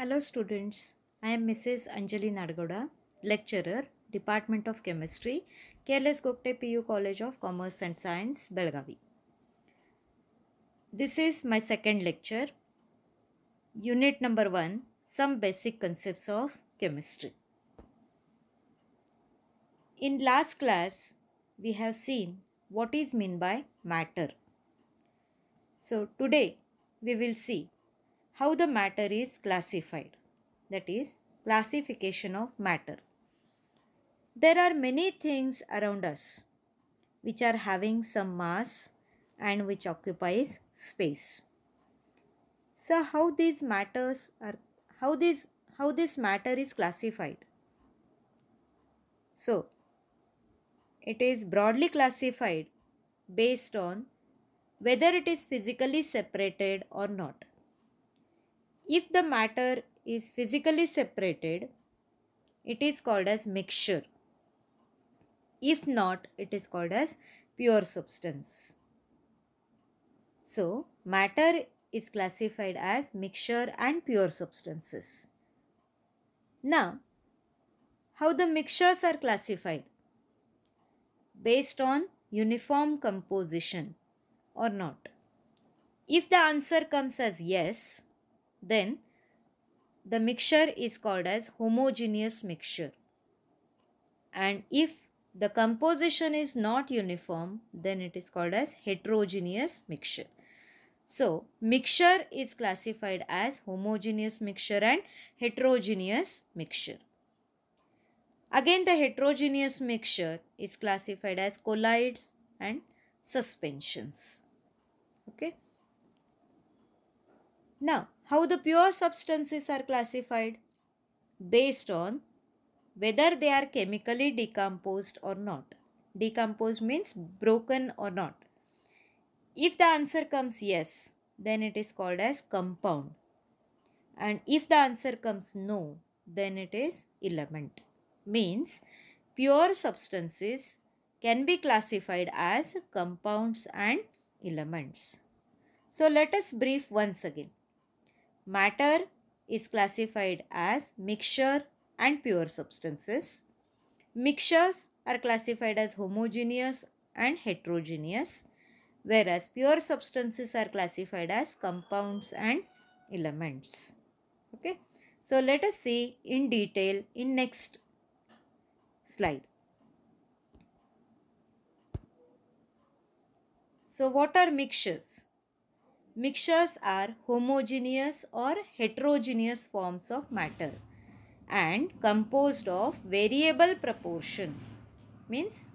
Hello students, I am Mrs. Anjali Nargoda, lecturer, Department of Chemistry, KLS Gokte PU College of Commerce and Science, Belgavi. This is my second lecture, unit number 1, some basic concepts of chemistry. In last class, we have seen what is meant by matter. So today, we will see how the matter is classified that is classification of matter. There are many things around us which are having some mass and which occupies space. So how these matters are how this how this matter is classified. So it is broadly classified based on whether it is physically separated or not. If the matter is physically separated, it is called as mixture. If not, it is called as pure substance. So, matter is classified as mixture and pure substances. Now, how the mixtures are classified? Based on uniform composition or not. If the answer comes as yes, then the mixture is called as homogeneous mixture. And if the composition is not uniform, then it is called as heterogeneous mixture. So, mixture is classified as homogeneous mixture and heterogeneous mixture. Again, the heterogeneous mixture is classified as colloids and suspensions. Okay. Now, how the pure substances are classified based on whether they are chemically decomposed or not decomposed means broken or not if the answer comes yes then it is called as compound and if the answer comes no then it is element means pure substances can be classified as compounds and elements so let us brief once again Matter is classified as mixture and pure substances. Mixtures are classified as homogeneous and heterogeneous whereas pure substances are classified as compounds and elements. Okay. So, let us see in detail in next slide. So, what are mixtures? Mixtures are homogeneous or heterogeneous forms of matter and composed of variable proportion means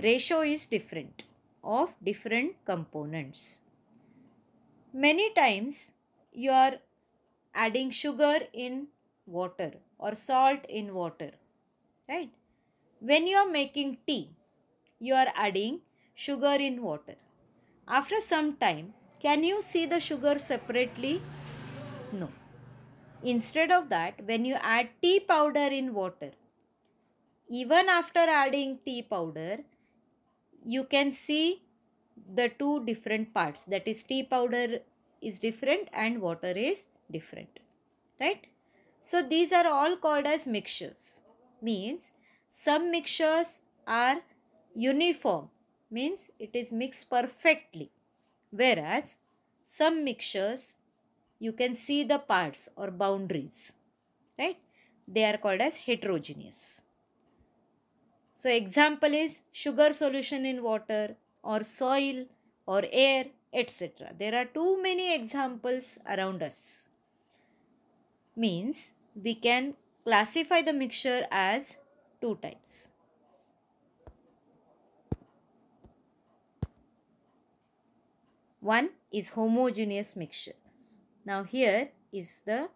ratio is different of different components. Many times you are adding sugar in water or salt in water right. When you are making tea you are adding sugar in water. After some time can you see the sugar separately? No. Instead of that, when you add tea powder in water, even after adding tea powder, you can see the two different parts that is tea powder is different and water is different right so these are all called as mixtures means some mixtures are uniform means it is mixed perfectly Whereas some mixtures you can see the parts or boundaries, right? They are called as heterogeneous. So example is sugar solution in water or soil or air etc. There are too many examples around us. Means we can classify the mixture as two types. One is homogeneous mixture. Now here is the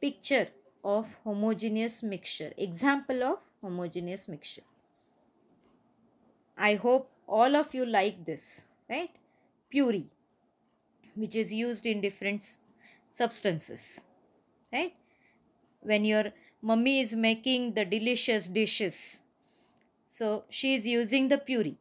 picture of homogeneous mixture. Example of homogeneous mixture. I hope all of you like this, right? Puree, which is used in different substances, right? When your mummy is making the delicious dishes, so she is using the puree,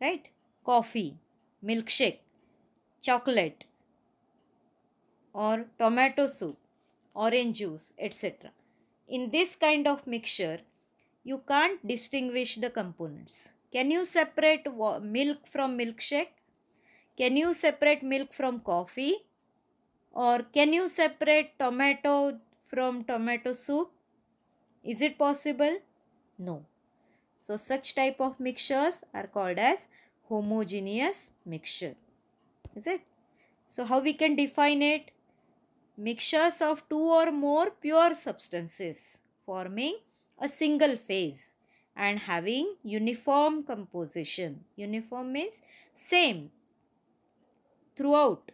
right? Coffee, milkshake, chocolate, or tomato soup, orange juice, etc. In this kind of mixture, you can't distinguish the components. Can you separate milk from milkshake? Can you separate milk from coffee? Or can you separate tomato from tomato soup? Is it possible? No. So such type of mixtures are called as homogeneous mixture. Is it? So how we can define it? Mixtures of two or more pure substances forming a single phase and having uniform composition. Uniform means same throughout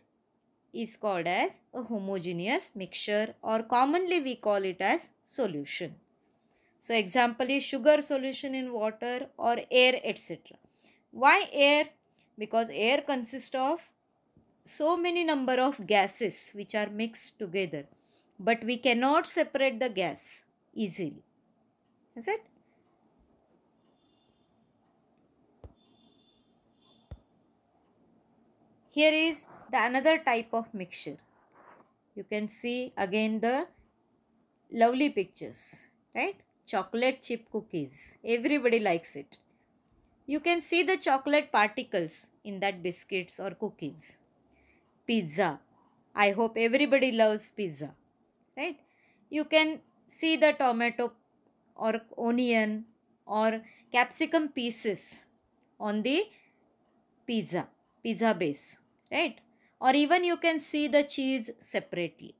is called as a homogeneous mixture or commonly we call it as solution. So example is sugar solution in water or air etc. Why air? Because air consists of so many number of gases which are mixed together. But we cannot separate the gas easily. Is it? Here is the another type of mixture. You can see again the lovely pictures, right? Chocolate chip cookies. Everybody likes it. You can see the chocolate particles in that biscuits or cookies. Pizza. I hope everybody loves pizza. Right? You can see the tomato or onion or capsicum pieces on the pizza, pizza base. Right? Or even you can see the cheese separately.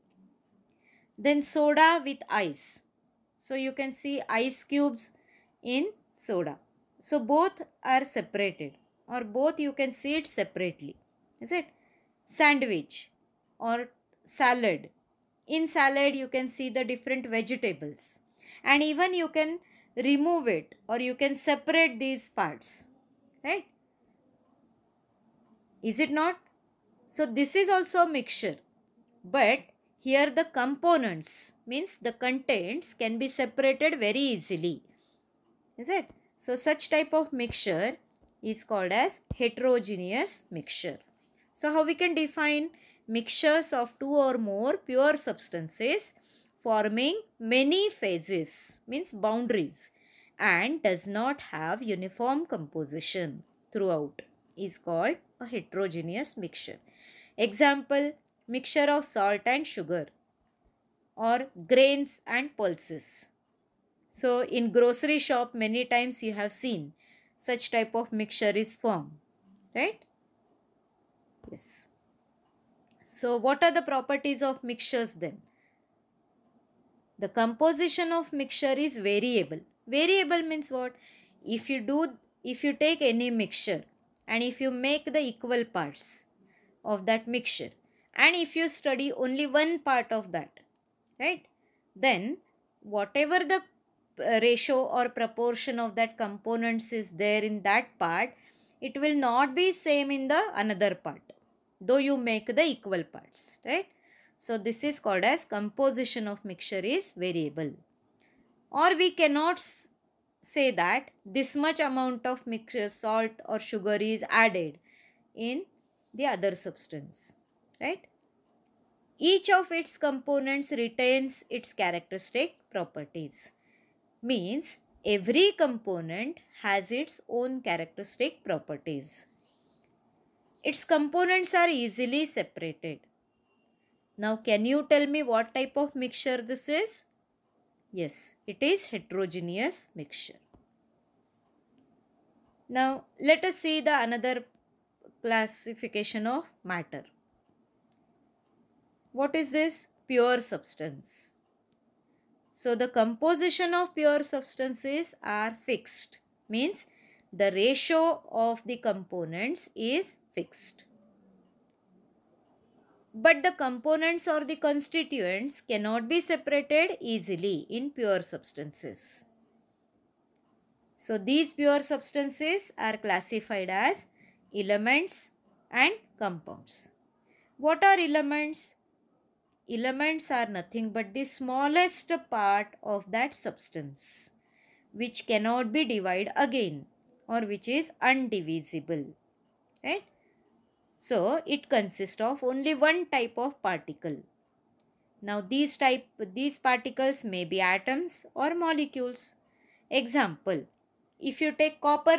Then soda with ice. So you can see ice cubes in soda. So both are separated or both you can see it separately. Is it? Sandwich or salad. In salad you can see the different vegetables and even you can remove it or you can separate these parts. Right? Is it not? So this is also a mixture. But here the components means the contents can be separated very easily. Is it? So such type of mixture is called as heterogeneous mixture. So how we can define mixtures of two or more pure substances forming many phases means boundaries and does not have uniform composition throughout is called a heterogeneous mixture. Example mixture of salt and sugar or grains and pulses. So in grocery shop many times you have seen such type of mixture is formed. Right? Yes. So what are the properties of mixtures then? The composition of mixture is variable. Variable means what? If you do, if you take any mixture and if you make the equal parts of that mixture and if you study only one part of that, right? Then whatever the ratio or proportion of that components is there in that part, it will not be same in the another part, though you make the equal parts, right? So, this is called as composition of mixture is variable. Or we cannot say that this much amount of mixture salt or sugar is added in the other substance, right? Each of its components retains its characteristic properties means every component has its own characteristic properties. Its components are easily separated. Now can you tell me what type of mixture this is? Yes, it is heterogeneous mixture. Now let us see the another classification of matter. What is this? Pure substance. So the composition of pure substances are fixed means the ratio of the components is fixed. But the components or the constituents cannot be separated easily in pure substances. So these pure substances are classified as elements and compounds. What are elements? elements are nothing but the smallest part of that substance which cannot be divided again or which is undivisible right so it consists of only one type of particle now these type these particles may be atoms or molecules example if you take copper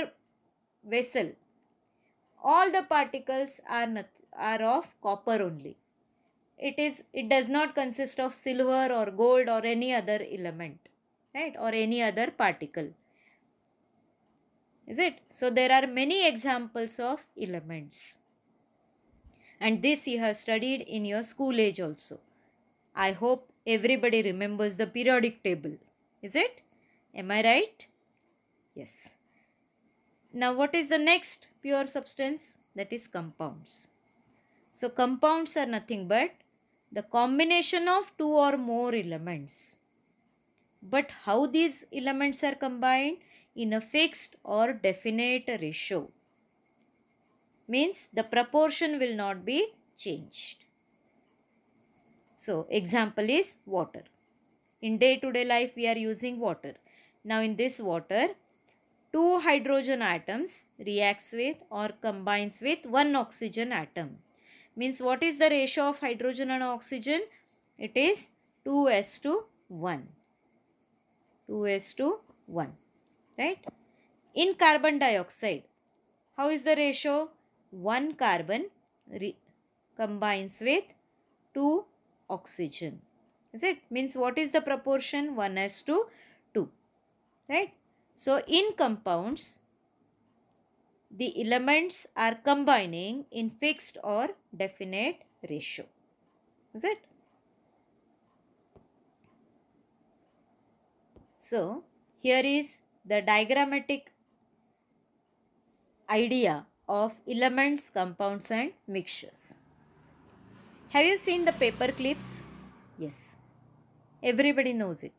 vessel all the particles are not, are of copper only it is it does not consist of silver or gold or any other element right or any other particle is it so there are many examples of elements and this you have studied in your school age also i hope everybody remembers the periodic table is it am i right yes now what is the next pure substance that is compounds so compounds are nothing but the combination of two or more elements. But how these elements are combined? In a fixed or definite ratio. Means the proportion will not be changed. So, example is water. In day-to-day -day life, we are using water. Now, in this water, two hydrogen atoms reacts with or combines with one oxygen atom Means what is the ratio of hydrogen and oxygen? It is 2s to 1. 2s to 1. Right? In carbon dioxide, how is the ratio? 1 carbon combines with 2 oxygen. Is it? Means what is the proportion? 1s to 2. Right? So, in compounds, the elements are combining in fixed or definite ratio. Is it? So, here is the diagrammatic idea of elements, compounds and mixtures. Have you seen the paper clips? Yes. Everybody knows it.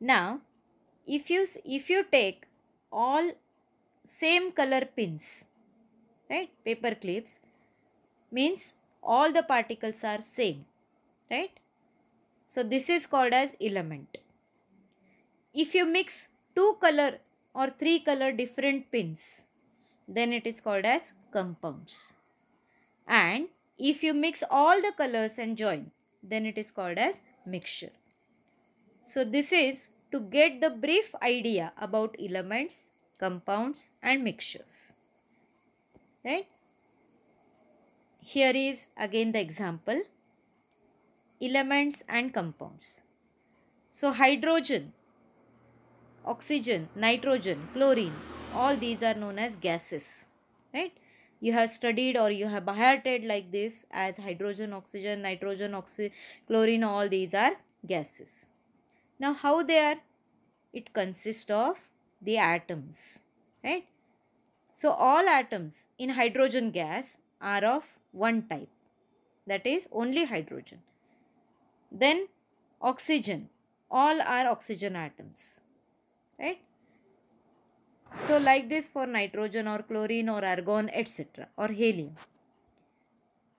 Now, if you, if you take all same color pins right paper clips means all the particles are same right so this is called as element if you mix two color or three color different pins then it is called as compounds and if you mix all the colors and join then it is called as mixture so this is to get the brief idea about elements compounds and mixtures. Right? Here is again the example. Elements and compounds. So hydrogen, oxygen, nitrogen, chlorine, all these are known as gases. Right? you have studied or you have bioted like this as hydrogen, oxygen, nitrogen, oxy chlorine all these are gases. Now how they are? It consists of the atoms, right? So all atoms in hydrogen gas are of one type, that is only hydrogen. Then oxygen, all are oxygen atoms, right? So like this for nitrogen or chlorine or argon etc. or helium.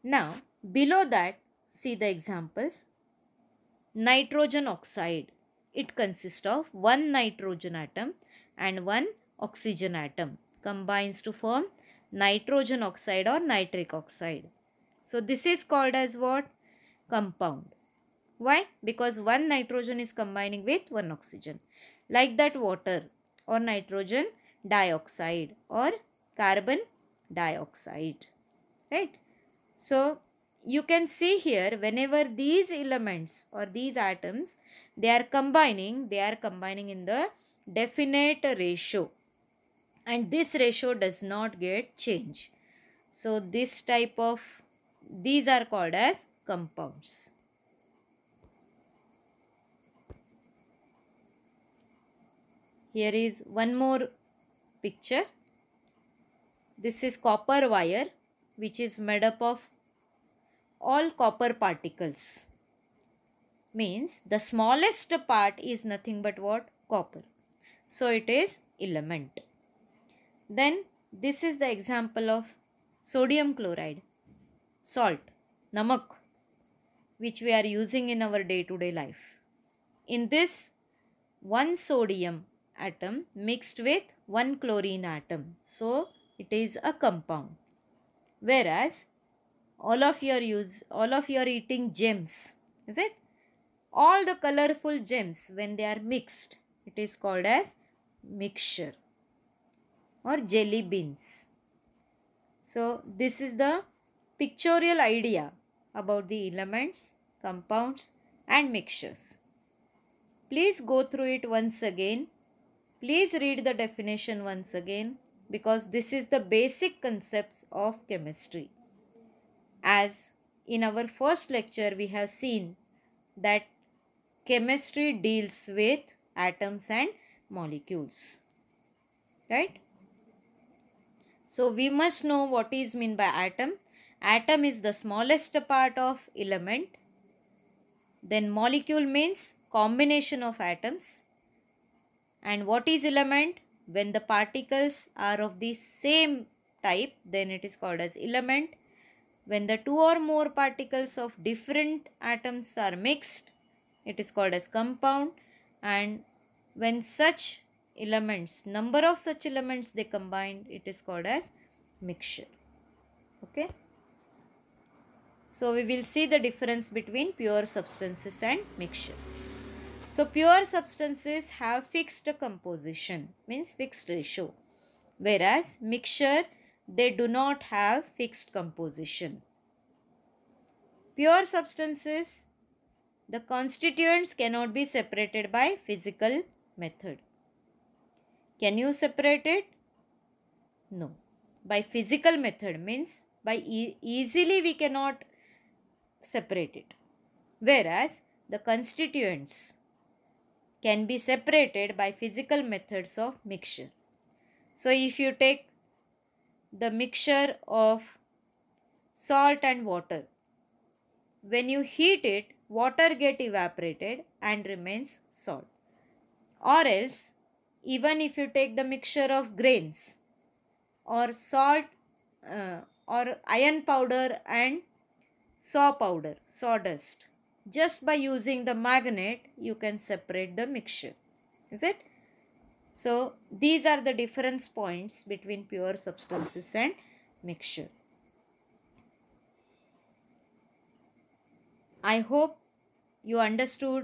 Now below that see the examples. Nitrogen oxide. It consists of one nitrogen atom and one oxygen atom combines to form nitrogen oxide or nitric oxide. So this is called as what? Compound. Why? Because one nitrogen is combining with one oxygen. Like that water or nitrogen dioxide or carbon dioxide. Right? So you can see here whenever these elements or these atoms they are combining they are combining in the definite ratio and this ratio does not get changed. So this type of these are called as compounds. Here is one more picture. This is copper wire which is made up of all copper particles. Means the smallest part is nothing but what? Copper. So it is element. Then this is the example of sodium chloride, salt, namak which we are using in our day-to-day -day life. In this, one sodium atom mixed with one chlorine atom. So, it is a compound. Whereas, all of your use, all of your eating gems, is it? All the colorful gems when they are mixed it is called as mixture or jelly beans. So this is the pictorial idea about the elements, compounds and mixtures. Please go through it once again. Please read the definition once again because this is the basic concepts of chemistry. As in our first lecture we have seen that chemistry deals with atoms and molecules. Right? So we must know what is mean by atom. Atom is the smallest part of element. Then molecule means combination of atoms. And what is element? When the particles are of the same type then it is called as element. When the two or more particles of different atoms are mixed it is called as compound and when such elements number of such elements they combine, it is called as mixture okay so we will see the difference between pure substances and mixture so pure substances have fixed composition means fixed ratio whereas mixture they do not have fixed composition pure substances the constituents cannot be separated by physical method. Can you separate it? No. By physical method means by e easily we cannot separate it. Whereas the constituents can be separated by physical methods of mixture. So if you take the mixture of salt and water, when you heat it, water get evaporated and remains salt. Or else, even if you take the mixture of grains or salt uh, or iron powder and saw powder, sawdust, just by using the magnet, you can separate the mixture. Is it? So, these are the difference points between pure substances and mixture. I hope you understood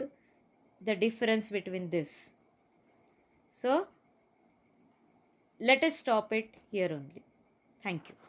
the difference between this. So, let us stop it here only. Thank you.